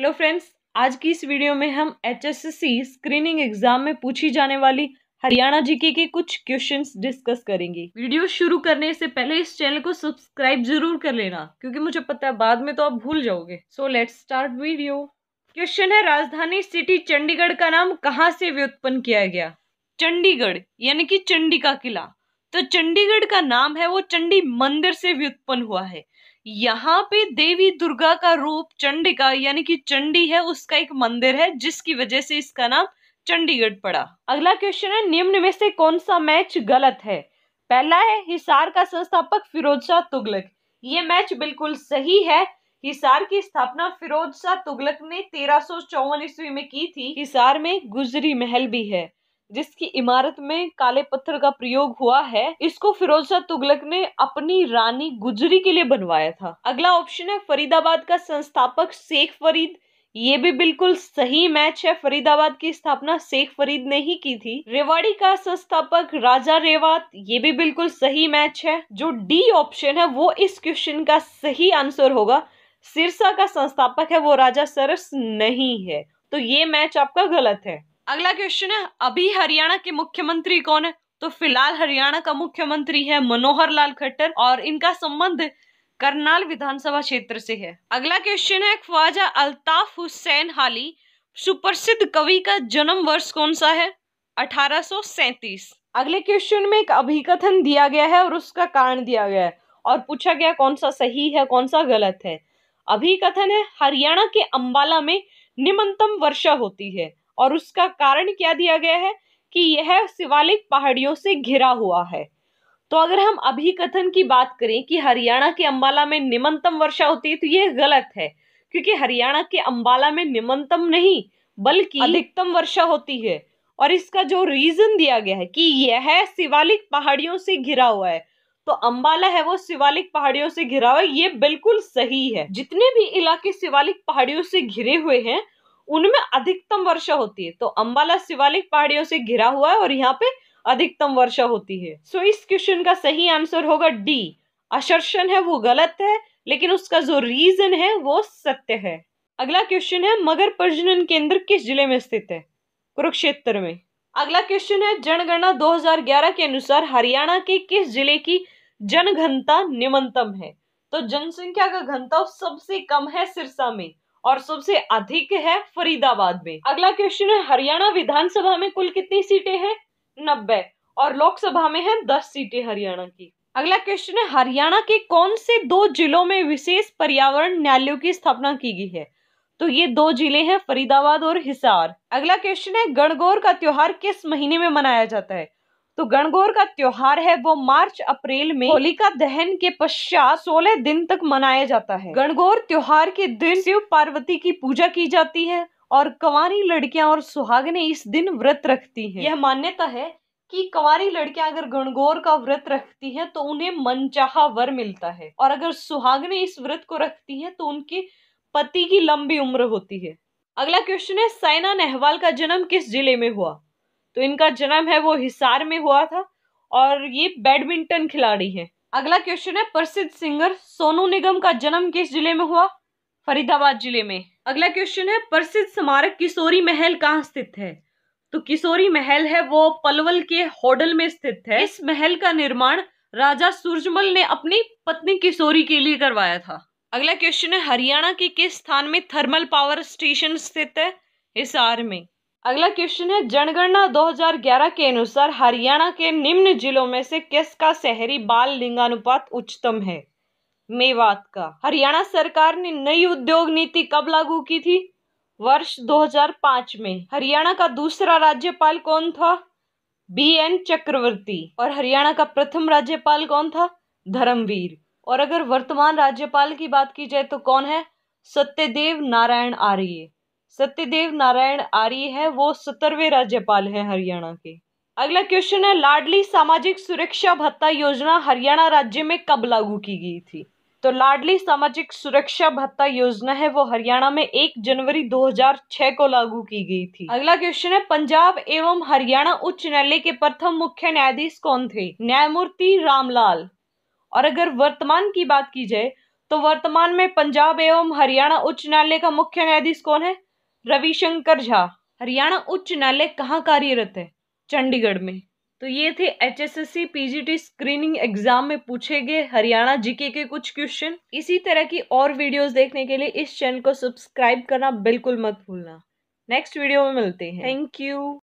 hello friends आज की इस वीडियो में हम एचएससी स्क्रीनिंग एग्जाम में पूछी जाने वाली हरियाणा जीके के कुछ क्वेश्चंस डिस्कस करेंगे वीडियो शुरू करने से पहले इस चैनल को सब्सक्राइब जरूर कर लेना क्योंकि मुझे पता है बाद में तो आप भूल जाओगे so let start video question है राजधानी सिटी चंडीगढ़ का नाम कहाँ से व्युत्पन्न किया गया चंडीगढ़ यानी कि चंडी का किला तो चंडीगढ़ का नाम है वो चंडी मंदिर से व्युत्पन्न हुआ है यहाँ पे देवी दुर्गा का रूप चंडिका यानी कि चंडी है उसका एक मंदिर है जिसकी वजह से इसका नाम चंडीगढ़ पड़ा अगला क्वेश्चन है निम्न में से कौन सा मैच गलत है पहला है हिसार का संस्थापक फिरोज शाह तुगलक ये मैच बिल्कुल सही है हिसार की स्थापना फिरोज शाह तुगलक ने तेरह ईस्वी में की थी हिसार में गुजरी महल भी है जिसकी इमारत में काले पत्थर का प्रयोग हुआ है इसको फिरोज शाह तुगलक ने अपनी रानी गुजरी के लिए बनवाया था अगला ऑप्शन है फरीदाबाद का संस्थापक शेख फरीद ये भी बिल्कुल सही मैच है फरीदाबाद की स्थापना शेख फरीद ने ही की थी रेवाड़ी का संस्थापक राजा रेवात ये भी बिल्कुल सही मैच है जो डी ऑप्शन है वो इस क्वेश्चन का सही आंसर होगा सिरसा का संस्थापक है वो राजा सरस नहीं है तो ये मैच आपका गलत है अगला क्वेश्चन है अभी हरियाणा के मुख्यमंत्री कौन है तो फिलहाल हरियाणा का मुख्यमंत्री है मनोहर लाल खट्टर और इनका संबंध करनाल विधानसभा क्षेत्र से है अगला क्वेश्चन है ख्वाजा अल्ताफ हुसैन हाली सुप्रसिद्ध कवि का जन्म वर्ष कौन सा है अठारह अगले क्वेश्चन में एक अभिकथन दिया गया है और उसका कारण दिया गया है और पूछा गया कौन सा सही है कौन सा गलत है अभिकथन है हरियाणा के अंबाला में निम्नतम वर्षा होती है और उसका कारण क्या दिया गया है कि यह शिवालिक पहाड़ियों से घिरा हुआ है तो अगर हम अभी कथन की बात करें कि हरियाणा के अंबाला में निमंतम वर्षा होती है तो यह गलत है क्योंकि हरियाणा के अंबाला में निमंतम नहीं बल्कि अधिकतम वर्षा होती है और इसका जो रीजन दिया गया है कि यह शिवालिक पहाड़ियों से घिरा हुआ है तो अंबाला है वो शिवालिक पहाड़ियों से घिरा हुआ है ये बिल्कुल सही है जितने भी इलाके शिवालिक पहाड़ियों से घिरे हुए हैं उनमें अधिकतम वर्षा होती है तो अम्बाला शिवालिक पहाड़ियों से घिरा हुआ है और यहाँ पे अधिकतम वर्षा होती है सो इस क्वेश्चन का सही आंसर होगा डी अशर्षण है वो गलत है लेकिन उसका जो रीजन है वो सत्य है अगला क्वेश्चन है मगर प्रजनन केंद्र किस जिले में स्थित है कुरुक्षेत्र में अगला क्वेश्चन है जनगणना 2011 के अनुसार हरियाणा के किस जिले की जनघनता निम्नतम है तो जनसंख्या का घनता सबसे कम है सिरसा में और सबसे अधिक है फरीदाबाद में अगला क्वेश्चन है हरियाणा विधानसभा में कुल कितनी सीटें हैं नब्बे और लोकसभा में है दस सीटें हरियाणा की अगला क्वेश्चन है हरियाणा के कौन से दो जिलों में विशेष पर्यावरण न्यायालयों की स्थापना की गई है तो ये दो जिले हैं फरीदाबाद और हिसार अगला क्वेश्चन है गणगौर का त्योहार किस महीने में मनाया जाता है तो गणगौर का त्योहार है वो मार्च अप्रैल में होलिका दहन के पश्चात सोलह दिन तक मनाया जाता है गणगौर त्योहार के दिन शिव पार्वती की पूजा की जाती है और कंवारी लड़कियां और सुहागने इस दिन व्रत रखती हैं यह मान्यता है कि कंवारी लड़कियां अगर गणगौर का व्रत रखती हैं तो उन्हें मनचाहा वर मिलता है और अगर सुहागने इस व्रत को रखती हैं तो उनके पति की लंबी उम्र होती है अगला क्वेश्चन है साइना नेहवाल का जन्म किस जिले में हुआ तो इनका जन्म है वो हिसार में हुआ था और ये बैडमिंटन खिलाड़ी हैं अगला क्वेश्चन है प्रसिद्ध सिंगर सोनू निगम का जन्म किस जिले में हुआ फरीदाबाद जिले में अगला क्वेश्चन है प्रसिद्ध स्मारक किशोरी महल कहाँ स्थित है तो किशोरी महल है वो पलवल के होडल में स्थित है इस महल का निर्माण राजा सूरजमल ने अपनी पत्नी किशोरी के लिए करवाया था अगला क्वेश्चन है हरियाणा के किस स्थान में थर्मल पावर स्टेशन स्थित है हिसार में अगला क्वेश्चन है जनगणना 2011 के अनुसार हरियाणा के निम्न जिलों में से किसका शहरी बाल लिंगानुपात उच्चतम है मेवात का हरियाणा सरकार ने नई उद्योग नीति कब लागू की थी वर्ष 2005 में हरियाणा का दूसरा राज्यपाल कौन था बी एन चक्रवर्ती और हरियाणा का प्रथम राज्यपाल कौन था धर्मवीर और अगर वर्तमान राज्यपाल की बात की जाए तो कौन है सत्यदेव नारायण आर्य सत्यदेव नारायण आर्य है वो सत्तरवे राज्यपाल है हरियाणा के अगला क्वेश्चन है लाडली सामाजिक सुरक्षा भत्ता योजना हरियाणा राज्य में कब लागू की गई थी तो लाडली सामाजिक सुरक्षा भत्ता योजना है वो हरियाणा में 1 जनवरी 2006 को लागू की गई थी अगला क्वेश्चन है पंजाब एवं हरियाणा उच्च न्यायालय के प्रथम मुख्य न्यायाधीश कौन थे न्यायमूर्ति रामलाल और अगर वर्तमान की बात की जाए तो वर्तमान में पंजाब एवं हरियाणा उच्च न्यायालय का मुख्य न्यायाधीश कौन है रविशंकर झा हरियाणा उच्च न्यायालय कहाँ कार्यरत है चंडीगढ़ में तो ये थे H S S C P G T screening exam में पूछे गए हरियाणा जीके के कुछ क्वेश्चन इसी तरह की और वीडियोस देखने के लिए इस चैनल को सब्सक्राइब करना बिल्कुल मत भूलना नेक्स्ट वीडियो में मिलते हैं थैंक यू